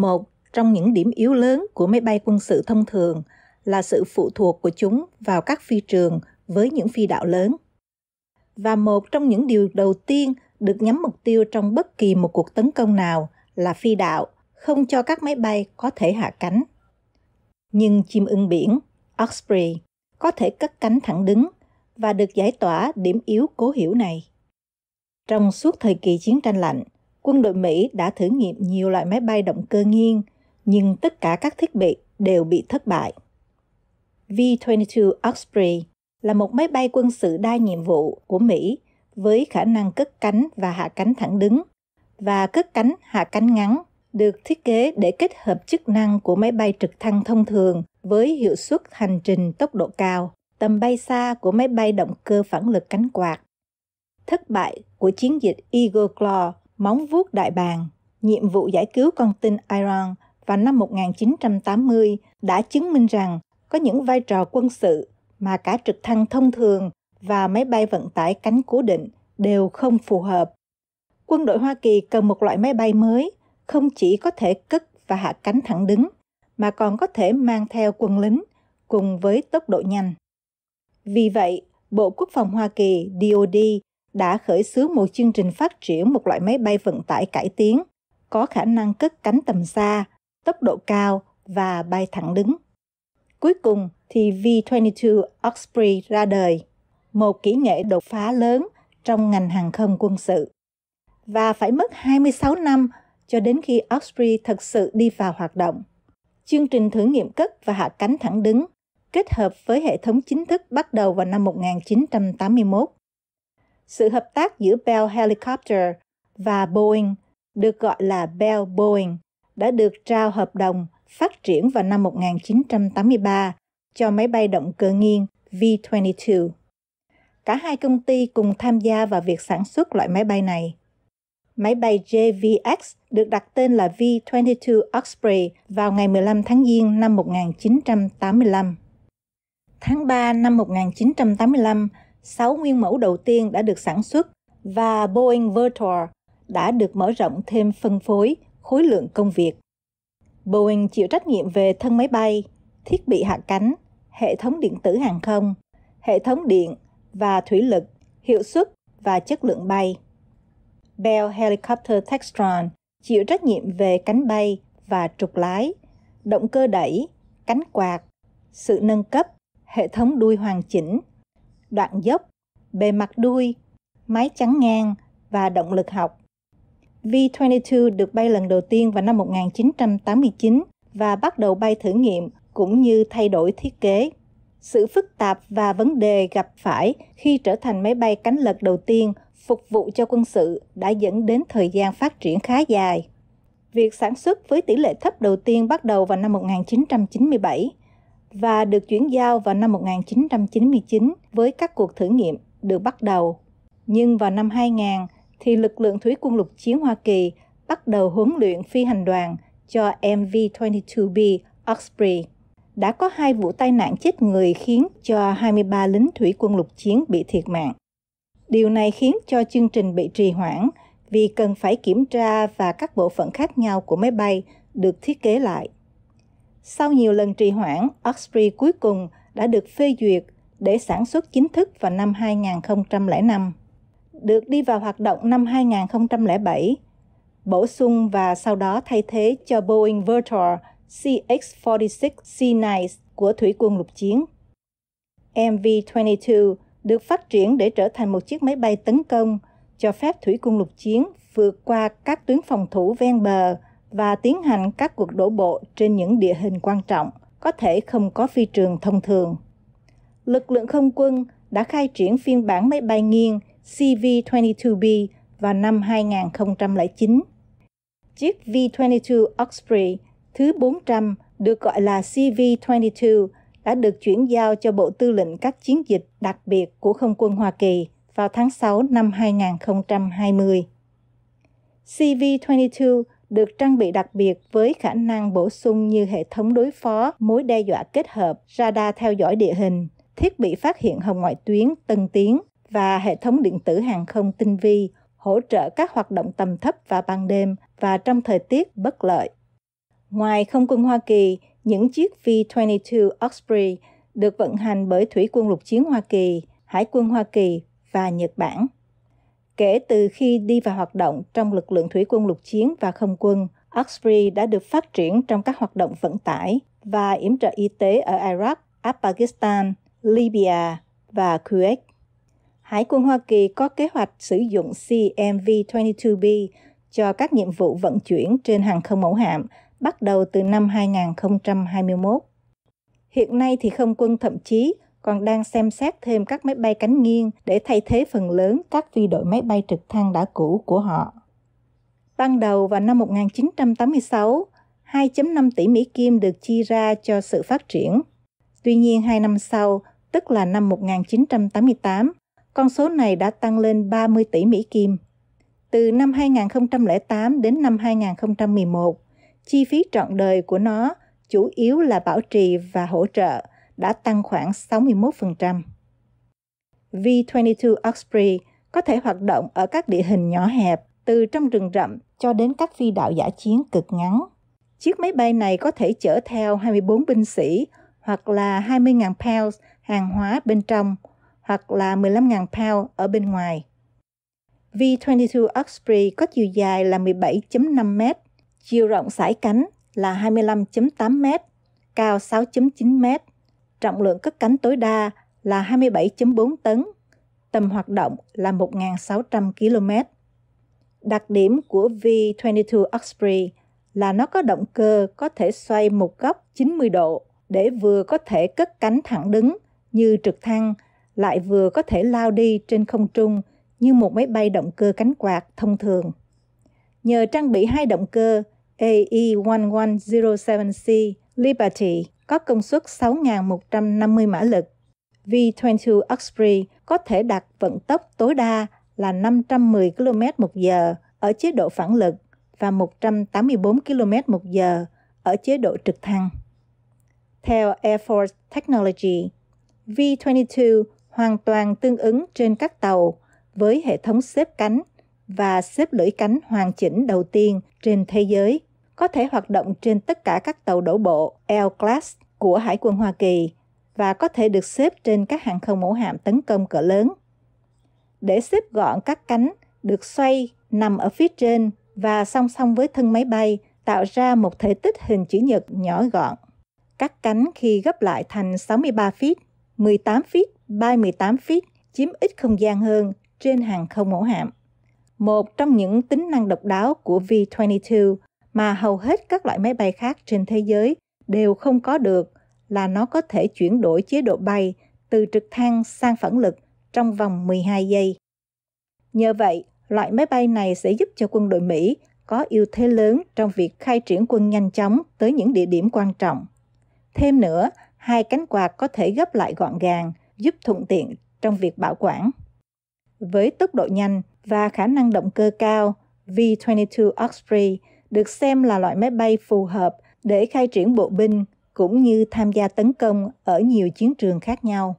Một trong những điểm yếu lớn của máy bay quân sự thông thường là sự phụ thuộc của chúng vào các phi trường với những phi đạo lớn. Và một trong những điều đầu tiên được nhắm mục tiêu trong bất kỳ một cuộc tấn công nào là phi đạo, không cho các máy bay có thể hạ cánh. Nhưng chim ưng biển, Osprey, có thể cất cánh thẳng đứng và được giải tỏa điểm yếu cố hiểu này. Trong suốt thời kỳ chiến tranh lạnh, quân đội Mỹ đã thử nghiệm nhiều loại máy bay động cơ nghiêng, nhưng tất cả các thiết bị đều bị thất bại. V-22 Osprey là một máy bay quân sự đa nhiệm vụ của Mỹ với khả năng cất cánh và hạ cánh thẳng đứng và cất cánh hạ cánh ngắn được thiết kế để kết hợp chức năng của máy bay trực thăng thông thường với hiệu suất hành trình tốc độ cao, tầm bay xa của máy bay động cơ phản lực cánh quạt. Thất bại của chiến dịch Eagle Claw móng vuốt đại bàng, nhiệm vụ giải cứu con tin Iran vào năm 1980 đã chứng minh rằng có những vai trò quân sự mà cả trực thăng thông thường và máy bay vận tải cánh cố định đều không phù hợp. Quân đội Hoa Kỳ cần một loại máy bay mới, không chỉ có thể cất và hạ cánh thẳng đứng, mà còn có thể mang theo quân lính cùng với tốc độ nhanh. Vì vậy, Bộ Quốc phòng Hoa Kỳ DOD đã khởi xướng một chương trình phát triển một loại máy bay vận tải cải tiến, có khả năng cất cánh tầm xa, tốc độ cao và bay thẳng đứng. Cuối cùng thì V-22 Osprey ra đời, một kỹ nghệ đột phá lớn trong ngành hàng không quân sự. Và phải mất 26 năm cho đến khi Osprey thực sự đi vào hoạt động. Chương trình thử nghiệm cất và hạ cánh thẳng đứng kết hợp với hệ thống chính thức bắt đầu vào năm 1981 sự hợp tác giữa Bell Helicopter và Boeing, được gọi là Bell Boeing, đã được trao hợp đồng phát triển vào năm 1983 cho máy bay động cơ nghiêng V-22. Cả hai công ty cùng tham gia vào việc sản xuất loại máy bay này. Máy bay JVX được đặt tên là V-22 Osprey vào ngày 15 tháng Giêng năm 1985. Tháng 3 năm 1985, sáu nguyên mẫu đầu tiên đã được sản xuất và Boeing Vertor đã được mở rộng thêm phân phối khối lượng công việc. Boeing chịu trách nhiệm về thân máy bay, thiết bị hạ cánh, hệ thống điện tử hàng không, hệ thống điện và thủy lực, hiệu suất và chất lượng bay. Bell Helicopter Textron chịu trách nhiệm về cánh bay và trục lái, động cơ đẩy, cánh quạt, sự nâng cấp, hệ thống đuôi hoàn chỉnh, đoạn dốc, bề mặt đuôi, máy trắng ngang và động lực học. V-22 được bay lần đầu tiên vào năm 1989 và bắt đầu bay thử nghiệm cũng như thay đổi thiết kế. Sự phức tạp và vấn đề gặp phải khi trở thành máy bay cánh lật đầu tiên phục vụ cho quân sự đã dẫn đến thời gian phát triển khá dài. Việc sản xuất với tỷ lệ thấp đầu tiên bắt đầu vào năm 1997 và được chuyển giao vào năm 1999 với các cuộc thử nghiệm được bắt đầu. Nhưng vào năm 2000 thì lực lượng thủy quân lục chiến Hoa Kỳ bắt đầu huấn luyện phi hành đoàn cho MV-22B Osprey. Đã có hai vụ tai nạn chết người khiến cho 23 lính thủy quân lục chiến bị thiệt mạng. Điều này khiến cho chương trình bị trì hoãn vì cần phải kiểm tra và các bộ phận khác nhau của máy bay được thiết kế lại. Sau nhiều lần trì hoãn, Oxfree cuối cùng đã được phê duyệt để sản xuất chính thức vào năm 2005. Được đi vào hoạt động năm 2007, bổ sung và sau đó thay thế cho Boeing Vertor CX-46C9 của Thủy quân lục chiến. MV-22 được phát triển để trở thành một chiếc máy bay tấn công, cho phép thủy quân lục chiến vượt qua các tuyến phòng thủ ven bờ và tiến hành các cuộc đổ bộ trên những địa hình quan trọng, có thể không có phi trường thông thường. Lực lượng không quân đã khai triển phiên bản máy bay nghiêng CV-22B vào năm 2009. Chiếc V-22 Osprey thứ 400 được gọi là CV-22 đã được chuyển giao cho Bộ Tư lệnh các chiến dịch đặc biệt của Không quân Hoa Kỳ vào tháng 6 năm 2020. CV-22 được trang bị đặc biệt với khả năng bổ sung như hệ thống đối phó mối đe dọa kết hợp, radar theo dõi địa hình, thiết bị phát hiện hồng ngoại tuyến tân tiến và hệ thống điện tử hàng không tinh vi hỗ trợ các hoạt động tầm thấp và ban đêm và trong thời tiết bất lợi. Ngoài không quân Hoa Kỳ, những chiếc V-22 Osprey được vận hành bởi Thủy quân lục chiến Hoa Kỳ, Hải quân Hoa Kỳ và Nhật Bản. Kể từ khi đi vào hoạt động trong lực lượng thủy quân lục chiến và không quân, Oxfree đã được phát triển trong các hoạt động vận tải và yểm trợ y tế ở Iraq, Afghanistan, Libya và Kuwait. Hải quân Hoa Kỳ có kế hoạch sử dụng CMV-22B cho các nhiệm vụ vận chuyển trên hàng không mẫu hạm bắt đầu từ năm 2021. Hiện nay thì không quân thậm chí còn đang xem xét thêm các máy bay cánh nghiêng để thay thế phần lớn các phi đội máy bay trực thăng đã cũ của họ. Ban đầu vào năm 1986, 2.5 tỷ Mỹ Kim được chi ra cho sự phát triển. Tuy nhiên hai năm sau, tức là năm 1988, con số này đã tăng lên 30 tỷ Mỹ Kim. Từ năm 2008 đến năm 2011, chi phí trọn đời của nó chủ yếu là bảo trì và hỗ trợ – đã tăng khoảng 61%. V-22 Osprey có thể hoạt động ở các địa hình nhỏ hẹp, từ trong rừng rậm cho đến các phi đạo giả chiến cực ngắn. Chiếc máy bay này có thể chở theo 24 binh sĩ hoặc là 20.000 pounds hàng hóa bên trong hoặc là 15.000 pounds ở bên ngoài. V-22 Osprey có chiều dài là 17.5 m, chiều rộng sải cánh là 25.8 m, cao 6.9 m trọng lượng cất cánh tối đa là 27.4 tấn, tầm hoạt động là 1.600 km. Đặc điểm của V-22 Osprey là nó có động cơ có thể xoay một góc 90 độ để vừa có thể cất cánh thẳng đứng như trực thăng, lại vừa có thể lao đi trên không trung như một máy bay động cơ cánh quạt thông thường. Nhờ trang bị hai động cơ AE1107C Liberty có công suất 6.150 mã lực. V-22 Osprey có thể đạt vận tốc tối đa là 510 km một giờ ở chế độ phản lực và 184 km một giờ ở chế độ trực thăng. Theo Air Force Technology, V-22 hoàn toàn tương ứng trên các tàu với hệ thống xếp cánh và xếp lưỡi cánh hoàn chỉnh đầu tiên trên thế giới, có thể hoạt động trên tất cả các tàu đổ bộ L-Class của Hải quân Hoa Kỳ và có thể được xếp trên các hàng không mẫu hạm tấn công cỡ lớn. Để xếp gọn các cánh được xoay nằm ở phía trên và song song với thân máy bay tạo ra một thể tích hình chữ nhật nhỏ gọn. Các cánh khi gấp lại thành 63 feet, 18 feet by 18 feet chiếm ít không gian hơn trên hàng không mẫu hạm. Một trong những tính năng độc đáo của V-22 mà hầu hết các loại máy bay khác trên thế giới đều không có được là nó có thể chuyển đổi chế độ bay từ trực thăng sang phản lực trong vòng 12 giây. Nhờ vậy, loại máy bay này sẽ giúp cho quân đội Mỹ có ưu thế lớn trong việc khai triển quân nhanh chóng tới những địa điểm quan trọng. Thêm nữa, hai cánh quạt có thể gấp lại gọn gàng, giúp thuận tiện trong việc bảo quản. Với tốc độ nhanh và khả năng động cơ cao, V-22 Osprey được xem là loại máy bay phù hợp để khai triển bộ binh cũng như tham gia tấn công ở nhiều chiến trường khác nhau.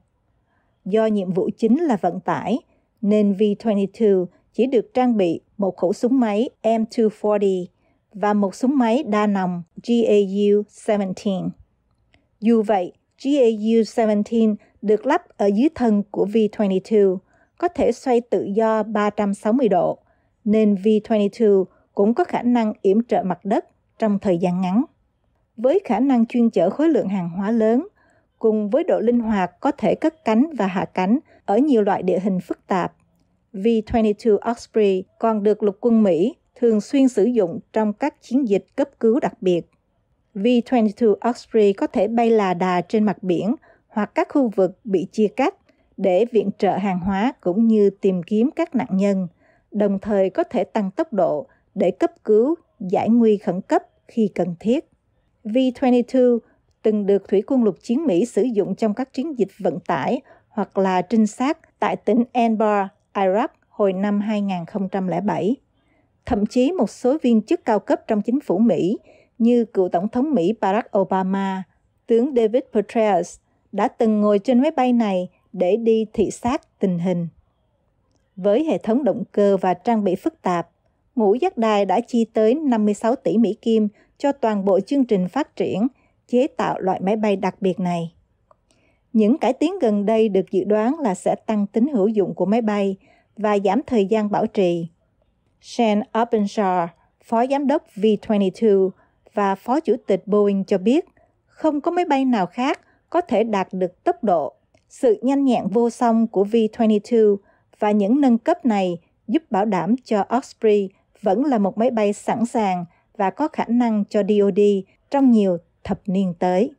Do nhiệm vụ chính là vận tải, nên V-22 chỉ được trang bị một khẩu súng máy M240 và một súng máy đa nòng GAU-17. Dù vậy, GAU-17 được lắp ở dưới thân của V-22, có thể xoay tự do 360 độ, nên V-22 cũng có khả năng yểm trợ mặt đất trong thời gian ngắn với khả năng chuyên chở khối lượng hàng hóa lớn, cùng với độ linh hoạt có thể cất cánh và hạ cánh ở nhiều loại địa hình phức tạp. V-22 Osprey còn được lục quân Mỹ thường xuyên sử dụng trong các chiến dịch cấp cứu đặc biệt. V-22 Osprey có thể bay là đà trên mặt biển hoặc các khu vực bị chia cắt để viện trợ hàng hóa cũng như tìm kiếm các nạn nhân, đồng thời có thể tăng tốc độ để cấp cứu, giải nguy khẩn cấp khi cần thiết. V-22 từng được Thủy quân lục chiến Mỹ sử dụng trong các chiến dịch vận tải hoặc là trinh sát tại tỉnh Anbar, Iraq hồi năm 2007. Thậm chí một số viên chức cao cấp trong chính phủ Mỹ như cựu Tổng thống Mỹ Barack Obama, tướng David Petraeus đã từng ngồi trên máy bay này để đi thị sát tình hình. Với hệ thống động cơ và trang bị phức tạp, ngũ giác đài đã chi tới 56 tỷ Mỹ Kim cho toàn bộ chương trình phát triển, chế tạo loại máy bay đặc biệt này. Những cải tiến gần đây được dự đoán là sẽ tăng tính hữu dụng của máy bay và giảm thời gian bảo trì. Shane Openshaw, phó giám đốc V-22 và phó chủ tịch Boeing cho biết, không có máy bay nào khác có thể đạt được tốc độ, sự nhanh nhẹn vô song của V-22 và những nâng cấp này giúp bảo đảm cho Osprey vẫn là một máy bay sẵn sàng – và có khả năng cho DoD trong nhiều thập niên tới.